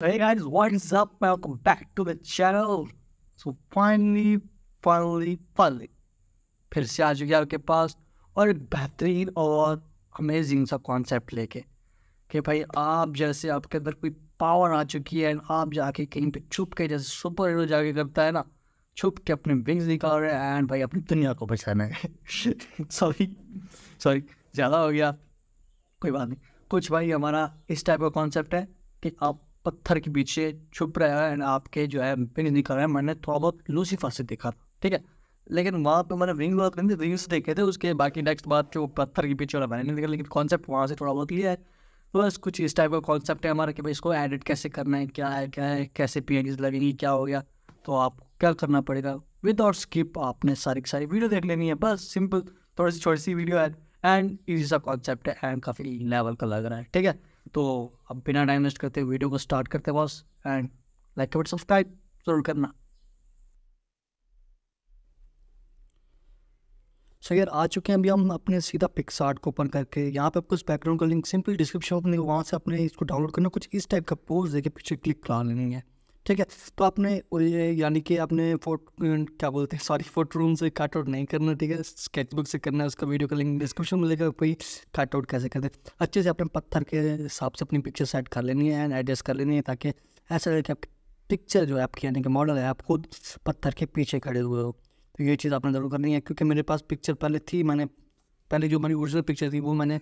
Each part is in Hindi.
Hey guys, what is up? Welcome back to the channel. So finally, finally, finally, फिर से आ चुके आपके पास और एक बेहतरीन और अमेजिंग सा कॉन्सेप्ट लेके कि भाई आप जैसे आपके अंदर कोई पावर आ चुकी है आप जाके कहीं पे छुप के जैसे सुपर हीरो जाके करता है ना छुप के अपने विंग्स निकाल रहे हैं एंड भाई अपनी दुनिया को बचाना है सॉरी सॉरी ज़्यादा हो गया कोई बात नहीं कुछ भाई हमारा इस टाइप का कॉन्सेप्ट है कि आप पत्थर के पीछे छुप रहा है एंड आपके जो है विंग दिखा रहा है मैंने थोड़ा बहुत लूसीफर से देखा था ठीक है लेकिन वहाँ पे मैंने रिंग वर्क नहीं रिंग्स देखे थे उसके बाकी नेक्स्ट बात जो पत्थर के पीछे वाला मैंने नहीं देखा लेकिन कॉन्सेप्ट वहाँ से थोड़ा बहुत लिया है तो बस कुछ इस टाइप का कॉन्सेप्ट है हमारा कि भाई इसको एडिट कैसे करना है क्या है क्या है कैसे पी लगेगी क्या हो गया तो आपको क्या करना पड़ेगा विदाउट स्किप आपने सारी की सारी वीडियो देख लेनी है बस सिंपल थोड़ी सी छोटी सी वीडियो है एंड इजी सा कॉन्सेप्ट है एंड काफ़ी लेवल का लग रहा है ठीक है तो अब बिना टाइम वेस्ट करते वीडियो को स्टार्ट करते boss and like comment subscribe जरूर करना सो यार आ चुके हैं अभी हम अपने सीधा पिक्सार्ट को ओपन करके यहाँ पे आपको उस बैकग्राउंड का लिंक सिंपल डिस्क्रिप्शन में वहाँ से अपने इसको डाउनलोड करना कुछ इस टाइप का पोज देके पीछे क्लिक करा लेनी है ठीक है तो आपने यानी कि आपने फोट क्या बोलते हैं सॉरी फोट रूम से कट आउट नहीं करना ठीक है स्केच बुक से करना है उसका वीडियो का लिंक डिस्क्रिप्शन में लेकर कोई कट आउट कैसे करते हैं अच्छे से अपने पत्थर के हिसाब से अपनी पिक्चर सेट कर लेनी है एंड एडजस्ट कर लेनी है ताकि ऐसा लगे कि आपकी पिक्चर जो है आपकी यानी कि मॉडल है आप खुद पत्थर के पीछे खड़े हुए हो तो ये चीज़ आपने ज़रूर करनी है क्योंकि मेरे पास पिक्चर पहले थी मैंने पहले जो मेरी ओरिजिनल पिक्चर थी वो मैंने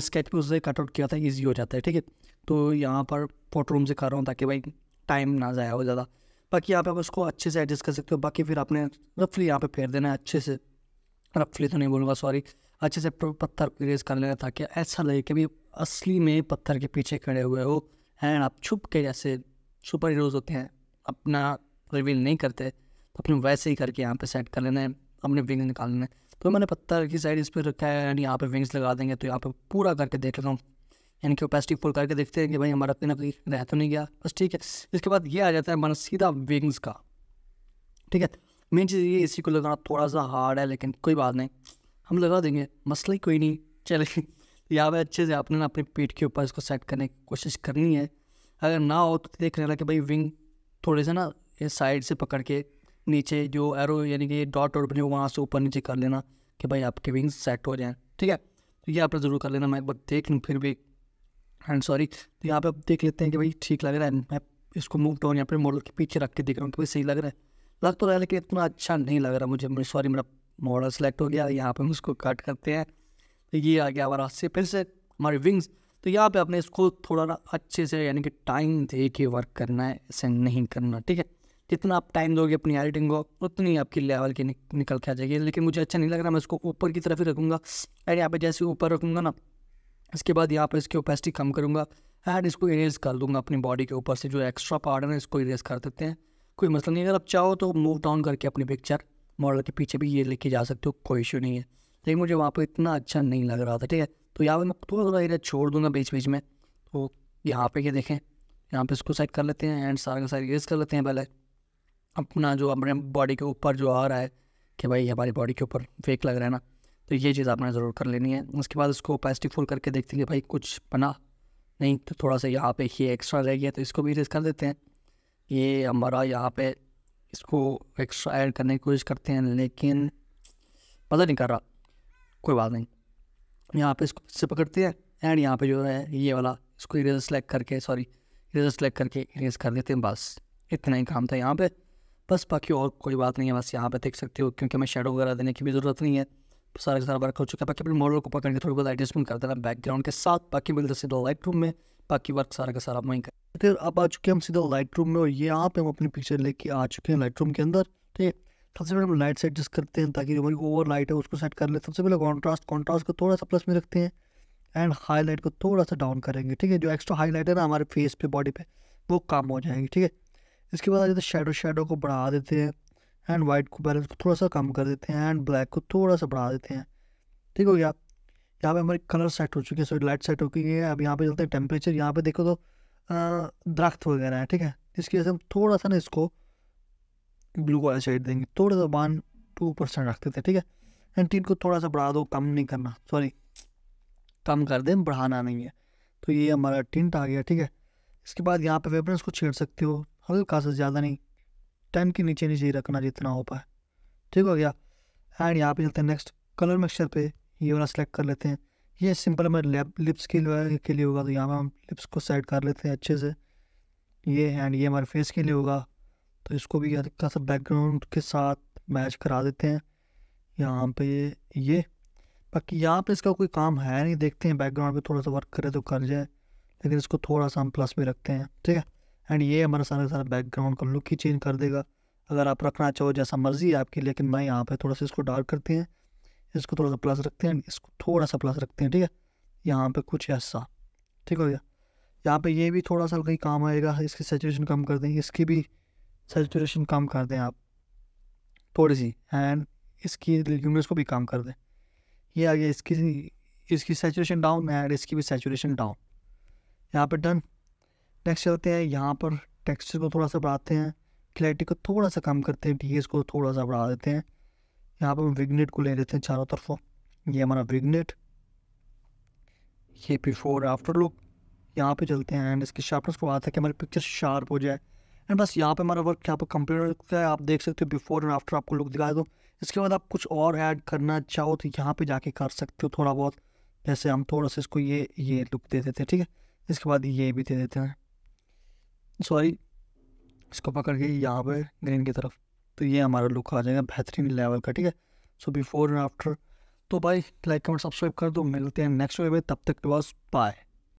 स्केच बुक से कट आउट किया था ईजी हो जाता है ठीक है तो यहाँ पर फोटो रूम से कर रहा हूँ ताकि भाई टाइम ना ज़ाया हो ज़्यादा बाकी यहाँ पे आप उसको अच्छे से एडजस्ट कर सकते हो बाकी फिर आपने रफली यहाँ पे फेर देना है अच्छे से रफली तो नहीं बोलूँगा सॉरी अच्छे से पत्थर इरेज़ कर लेना ताकि ऐसा लगे कि भी असली में पत्थर के पीछे खड़े हुए हो एंड आप छुप के जैसे सुपर हीरोज होते हैं अपना रिवील नहीं करते तो अपने वैसे ही करके यहाँ पे सेट कर लेना है अपने विंग निकाल लेना है तो मैंने पत्थर की साइड इस पर रखा है एंड यहाँ पे विंग्स लगा देंगे तो यहाँ पे पूरा करके देख लेता हूँ यानी कैपेसिटी फुल करके देखते हैं कि भाई हमारा कहीं ना कहीं रह तो नहीं गया बस ठीक है इसके बाद ये आ जाता है हमारा सीधा विंग्स का ठीक है मेन चीज़ ये इसी को लगाना थोड़ा सा हार्ड है लेकिन कोई बात नहीं हम लगा देंगे मसला ही कोई नहीं चले या भाई अच्छे से आपने ना अपने पेट के ऊपर इसको सेट करने की कोशिश करनी है अगर ना हो तो देख लेना कि भाई विंग थोड़े से ना ये साइड से पकड़ के नीचे जो एरो यानी कि डॉट डॉट बने वहाँ से ऊपर नीचे कर लेना कि भाई आपके विंग्स सेट हो जाए ठीक है तो ये आपने ज़रूर कर लेना मैं एक बार देख लूँ फिर भी एंड सॉरी तो यहाँ पे आप देख लेते हैं कि भाई ठीक लग रहा है मैं इसको मूव डाउन यहाँ पर मॉडल के पीछे रख के देख रहा हूँ कि तो भाई सही लग रहा है लग तो रहा है लेकिन इतना अच्छा नहीं लग रहा मुझे सॉरी मेरा मॉडल सेलेक्ट हो गया यहाँ पर हम उसको कट करते हैं तो ये आ गया हमारा से फिर से हमारी विंग्स तो यहाँ पे आपने इसको थोड़ा ना अच्छे से यानी कि टाइम दे के वर्क करना है ऐसे नहीं करना ठीक है जितना आप टाइम दोगे अपनी एडिटिंग को उतनी आपकी लेवल की निकल के आ जाएगी लेकिन मुझे अच्छा नहीं लग रहा मैं इसको ऊपर की तरफ ही रखूँगा एंड यहाँ पे जैसे ऊपर रखूँगा ना इसके बाद यहाँ पर इसकी ओपेसिटी कम करूँगा एंड इसको इरेज कर दूंगा अपनी बॉडी के ऊपर से जो एक्स्ट्रा पार्ट है इसको इरेज कर सकते हैं कोई मसला नहीं अगर आप चाहो तो मूव डाउन करके अपनी पिक्चर मॉडल के पीछे भी ये लेके जा सकते हो कोई इशू नहीं है लेकिन मुझे वहाँ पर इतना अच्छा नहीं लग रहा था ठीक है तो यहाँ पर मैं थोड़ा थोड़ा एरिया छोड़ दूंगा बीच बीच में तो यहाँ पर ये देखें यहाँ पर इसको सेट कर लेते हैं एंड सारा का सारा इरेज कर लेते हैं पहले अपना जो अपने बॉडी के ऊपर जो आ रहा है कि भाई हमारी बॉडी के ऊपर फेक लग रहा है ना तो ये चीज़ आपने ज़रूर कर लेनी है उसके बाद उसको ओपेसिटी फुल करके देखते हैं कि भाई कुछ बना नहीं तो थोड़ा सा यहाँ पे ये एक्स्ट्रा रह गया तो इसको भी रेस कर देते हैं ये हमारा यहाँ पे इसको एक्स्ट्रा ऐड करने की कोशिश करते हैं लेकिन पता नहीं कर रहा कोई बात नहीं यहाँ पे इसको से पकड़ते हैं एंड यहाँ पे जो है ये वाला इसको इरेजर सेलेक्ट करके सॉरी इरेजर सेलेक्ट करके इरेज कर देते हैं बस इतना ही काम था यहाँ पर बस बाकी और कोई बात नहीं है बस यहाँ पे देख सकते हो क्योंकि हमें शेडो वगैरह देने की भी ज़रूरत नहीं है सारा का सारा वर्क हो चुका है बाकी अपने मॉडल को पकड़ के थोड़ी बहुत एडजस्टमेंट कर देना बैकग्राउंड के साथ बाकी मिलते सीधा लाइट रूम में बाकी वर्क सारा का सारा वहीं कर फिर अब आ चुके हैं हम सीधा लाइट रूम में और यहाँ पे हम अपनी पिक्चर लेके आ चुके हैं लाइट रूम के अंदर ठीक है सबसे पहले हम लाइट से एडजस्ट करते हैं ताकि जो हमारी ओवर लाइट है उसको सेट कर ले सबसे पहले कॉन्ट्रास्ट कॉन्ट्रास्ट को थोड़ा सा प्लस में रखते हैं एंड लाइट को थोड़ा सा डाउन करेंगे ठीक है जो एक्स्ट्रा लाइट है ना हमारे फेस पे बॉडी पे वो कम हो जाएंगे ठीक है इसके बाद आ जाते हैं शेडो शेडो को बढ़ा देते हैं एंड वाइट को बैलेंस को थोड़ा सा कम कर देते हैं एंड ब्लैक को थोड़ा सा बढ़ा देते हैं ठीक हो गया यहाँ पे हमारे कलर सेट हो चुके हैं सॉरी लाइट सेट हो चुकी है अब यहाँ पे चलते हैं टेम्परेचर यहाँ पे देखो तो दरख्त वगैरह है ठीक है जिसकी वजह से हम थोड़ा सा ना इसको ब्लू वाला शेड देंगे थोड़ा सा वन टू परसेंट रखते थे ठीक है एंड टीन को थोड़ा सा बढ़ा दो कम नहीं करना सॉरी कम कर दें बढ़ाना नहीं है तो ये हमारा टिंट आ गया ठीक है इसके बाद यहाँ पे वेबरेंस को छेड़ सकते हो हल्का सा ज़्यादा नहीं टेन के नीचे नीचे ही रखना जितना हो पाए ठीक हो गया एंड यहाँ पे चलते हैं नेक्स्ट कलर मिक्सचर पे ये वाला सेलेक्ट कर लेते हैं ये सिंपल हमारे लिप्स के लिए के लिए होगा तो यहाँ पे हम लिप्स को सेट कर लेते हैं अच्छे से ये एंड ये हमारे फेस के लिए होगा तो इसको भी हल्का सा बैकग्राउंड के साथ मैच करा देते हैं यहाँ पे ये बाकी यहाँ पे इसका कोई काम है नहीं देखते हैं बैकग्राउंड पे थोड़ा सा वर्क करे तो कर जाए लेकिन इसको थोड़ा सा हम प्लस में रखते हैं ठीक है एंड ये हमारा सारा सारा बैकग्राउंड का लुक ही चेंज कर देगा अगर आप रखना चाहो जैसा मर्जी आपकी लेकिन मैं यहाँ पर थोड़ा सा इसको डार्क करते हैं इसको थोड़ा सा प्लस रखते हैं इसको थोड़ा सा प्लस रखते हैं ठीक है यहाँ पर कुछ ऐसा ठीक हो गया यहाँ पे ये भी थोड़ा सा कहीं काम आएगा इसकी सेचुरेशन कम कर दें इसकी भी सेचुरेशन कम कर दें आप थोड़ी सी एंड इसकी ल्यूमिनस को भी कम कर दें ये आ गया इसकी इसकी सेचुरेशन डाउन एंड इसकी भी सेचुरेशन डाउन यहाँ पे डन नेक्स्ट चलते हैं यहाँ पर टेक्सचर को थोड़ा सा बढ़ाते हैं क्लैरिटी को थोड़ा सा कम करते हैं डी को थोड़ा सा बढ़ा देते हैं यहाँ पर विगनेट को ले लेते हैं चारों तरफों ये हमारा विगनेट ये बिफोर आफ्टर लुक यहाँ पे चलते हैं एंड इसकी शार्पनेस को आता है कि हमारी पिक्चर शार्प हो जाए एंड बस यहाँ पे हमारा वर्क यहाँ पर कंप्लीट है आप देख सकते हो बिफोर एंड आफ्टर आपको लुक दिखा दो तो। इसके बाद आप कुछ और ऐड करना चाहो तो यहाँ पे जाके कर सकते हो थोड़ा बहुत जैसे हम थोड़ा सा इसको ये ये लुक दे देते हैं ठीक है इसके बाद ये भी दे देते हैं सॉरी इसको पकड़ के यहाँ पर ग्रीन की तरफ तो ये हमारा लुक आ जाएगा बेहतरीन लेवल का ठीक है सो बिफोर एंड आफ्टर तो भाई लाइक कमेंट सब्सक्राइब कर दो मिलते हैं नेक्स्ट वे तब तक के बाद बाय